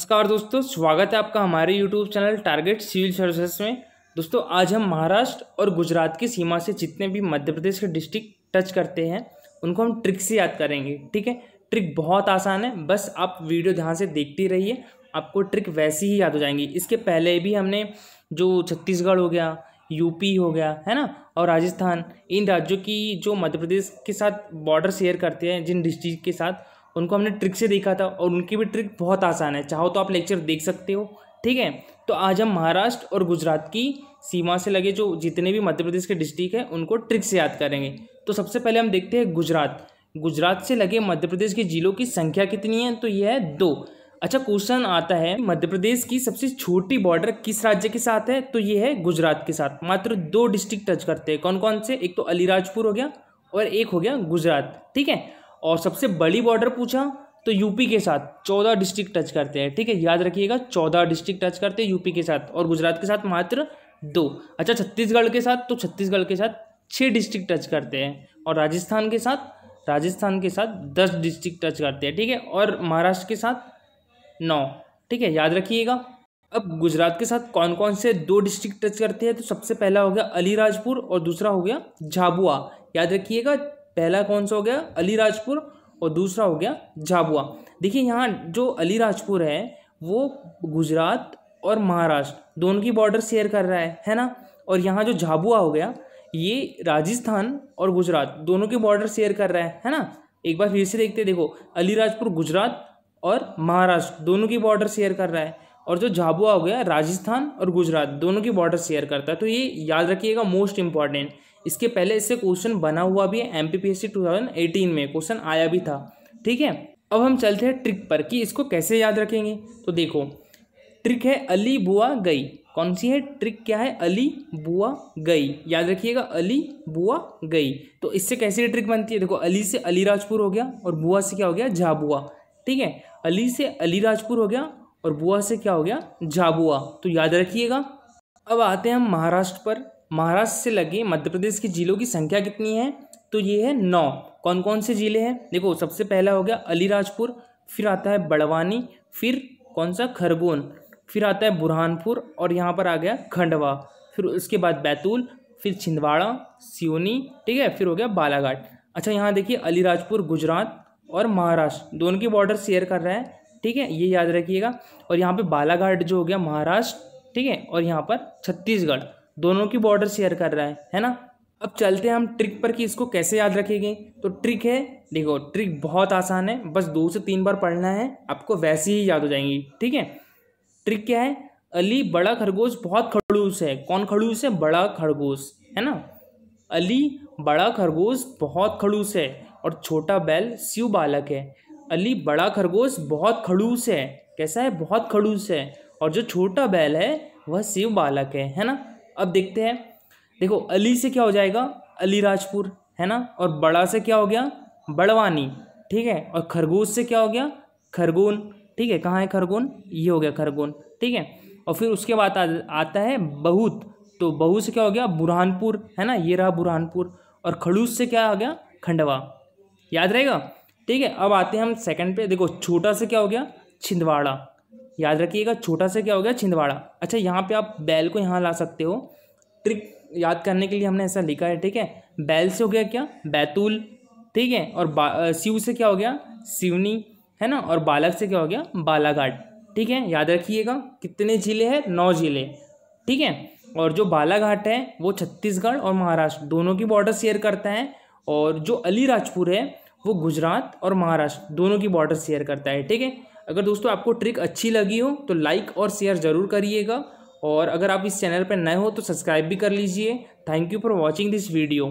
नमस्कार दोस्तों स्वागत है आपका हमारे YouTube channel Target Civil Services में दोस्तों आज हम महाराष्ट्र और गुजरात की सीमा से जितने भी मध्य प्रदेश के डिस्ट्रिक्ट टच करते हैं उनको हम ट्रिक से याद करेंगे ठीक है ट्रिक बहुत आसान है बस आप वीडियो ध्यान से देखती रहिए आपको ट्रिक वैसी ही याद हो जाएंगी इसके पहले भी हमने जो छत्तीसगढ़ हो गया यूपी हो गया है ना और राजस्थान इन राज्यों की जो मध्य प्रदेश के साथ बॉर्डर शेयर करते हैं जिन डिस्ट्रिक्ट के साथ उनको हमने ट्रिक से देखा था और उनकी भी ट्रिक बहुत आसान है चाहो तो आप लेक्चर देख सकते हो ठीक है तो आज हम महाराष्ट्र और गुजरात की सीमा से लगे जो जितने भी मध्य प्रदेश के डिस्ट्रिक्ट हैं उनको ट्रिक से याद करेंगे तो सबसे पहले हम देखते हैं गुजरात गुजरात से लगे मध्य प्रदेश के जिलों की संख्या कितनी है तो यह है दो अच्छा क्वेश्चन आता है मध्य प्रदेश की सबसे छोटी बॉर्डर किस राज्य के साथ है तो ये है गुजरात के साथ मात्र दो डिस्ट्रिक्ट टच करते हैं कौन कौन से एक तो अलीराजपुर हो गया और एक हो गया गुजरात ठीक है और सबसे बड़ी बॉर्डर पूछा तो यूपी के साथ चौदह डिस्ट्रिक्ट टच करते हैं ठीक है याद रखिएगा चौदह डिस्ट्रिक्ट टच करते हैं यूपी के साथ और गुजरात के साथ मात्र दो अच्छा छत्तीसगढ़ के साथ तो छत्तीसगढ़ के साथ छः डिस्ट्रिक्ट टच करते हैं और राजस्थान के साथ राजस्थान के साथ दस डिस्ट्रिक्ट टच करते हैं ठीक है और महाराष्ट्र के साथ नौ ठीक है याद रखिएगा अब गुजरात के साथ कौन कौन से दो डिस्ट्रिक्ट टच करते हैं तो सबसे पहला हो गया अलीराजपुर और दूसरा हो गया झाबुआ याद रखिएगा पहला कौन सा हो गया अलीराजपुर और दूसरा हो गया झाबुआ देखिए यहाँ जो अलीराजपुर है वो गुजरात और महाराष्ट्र दोनों की बॉर्डर शेयर कर रहा है है ना और यहाँ जो झाबुआ हो गया ये राजस्थान और गुजरात दोनों की बॉर्डर शेयर कर रहा है है ना एक बार फिर से देखते देखो अलीराजपुर गुजरात और महाराष्ट्र दोनों की बॉर्डर शेयर कर रहा है और जो झाबुआ हो गया राजस्थान और गुजरात दोनों की बॉर्डर शेयर करता है तो ये याद रखिएगा मोस्ट इंपॉर्टेंट इसके पहले इससे क्वेश्चन बना हुआ भी है M P P S C two thousand eighteen में क्वेश्चन आया भी था ठीक है अब हम चलते हैं ट्रिक पर कि इसको कैसे याद रखेंगे तो देखो ट्रिक है अली बुआ गई कौन सी है ट्रिक क्या है अली बुआ गई याद रखिएगा अली बुआ गई तो इससे कैसी ट्रिक बनती है देखो अली से अली राजपुर हो गया और बुआ से क्या हो गया झाबुआ ठीक है अली से अली राजपुर हो गया और बुआ से क्या हो गया झाबुआ तो याद रखिएगा अब आते हैं हम महाराष्ट्र पर महाराष्ट्र से लगे मध्य प्रदेश के जिलों की संख्या कितनी है तो ये है नौ कौन कौन से ज़िले हैं देखो सबसे पहला हो गया अलीराजपुर फिर आता है बड़वानी फिर कौन सा खरगोन फिर आता है बुरहानपुर और यहाँ पर आ गया खंडवा फिर उसके बाद बैतूल फिर छिंदवाड़ा सियोनी ठीक है फिर हो गया बालाघाट अच्छा यहाँ देखिए अलीराजपुर गुजरात और महाराष्ट्र दोनों की बॉर्डर शेयर कर रहा है ठीक है ये याद रखिएगा और यहाँ पे बालाघाट जो हो गया महाराष्ट्र ठीक है और यहाँ पर छत्तीसगढ़ दोनों की बॉर्डर शेयर कर रहा है है ना अब चलते हैं हम ट्रिक पर कि इसको कैसे याद रखेंगे तो ट्रिक है देखो ट्रिक बहुत आसान है बस दो से तीन बार पढ़ना है आपको वैसे ही याद हो जाएंगी ठीक है ट्रिक क्या है अली बड़ा खरगोश बहुत खड़ूस है कौन खड़ूस है बड़ा खरगोश है ना अली बड़ा खरगोश बहुत खड़ूस है और छोटा बैल शिव बालक है अली बड़ा खरगोश बहुत खड़ूस है कैसा है बहुत खड़ूस है और जो छोटा बैल है वह शिव बालक है है ना अब देखते हैं देखो अली से क्या हो जाएगा अलीराजपुर है ना और बड़ा से क्या हो गया बड़वानी ठीक है और खरगोश से क्या हो गया खरगोन ठीक है कहाँ है खरगोन ये हो गया खरगोन ठीक है और फिर उसके बाद आ, आता है बहुत तो बहू से क्या हो गया बुरहानपुर है ना ये रहा बुरहानपुर और खड़ूस से क्या आ गया खंडवा याद रहेगा ठीक है अब आते हैं हम सेकंड पे देखो छोटा से क्या हो गया छिंदवाड़ा याद रखिएगा छोटा सा क्या हो गया छिंदवाड़ा अच्छा यहाँ पे आप बैल को यहाँ ला सकते हो ट्रिक याद करने के लिए हमने ऐसा लिखा है ठीक है बैल से हो गया क्या बैतूल ठीक है और शिव से क्या हो गया सिवनी है ना और बालक से क्या हो गया बालाघाट ठीक है याद रखिएगा कितने ज़िले हैं नौ ज़िले ठीक है और जो बालाघाट है वो छत्तीसगढ़ और महाराष्ट्र दोनों की बॉर्डर शेयर करता है और जो अलीराजपुर है वो गुजरात और महाराष्ट्र दोनों की बॉर्डर शेयर करता है ठीक है अगर दोस्तों आपको ट्रिक अच्छी लगी हो तो लाइक और शेयर ज़रूर करिएगा और अगर आप इस चैनल पर नए हो तो सब्सक्राइब भी कर लीजिए thank you for watching this video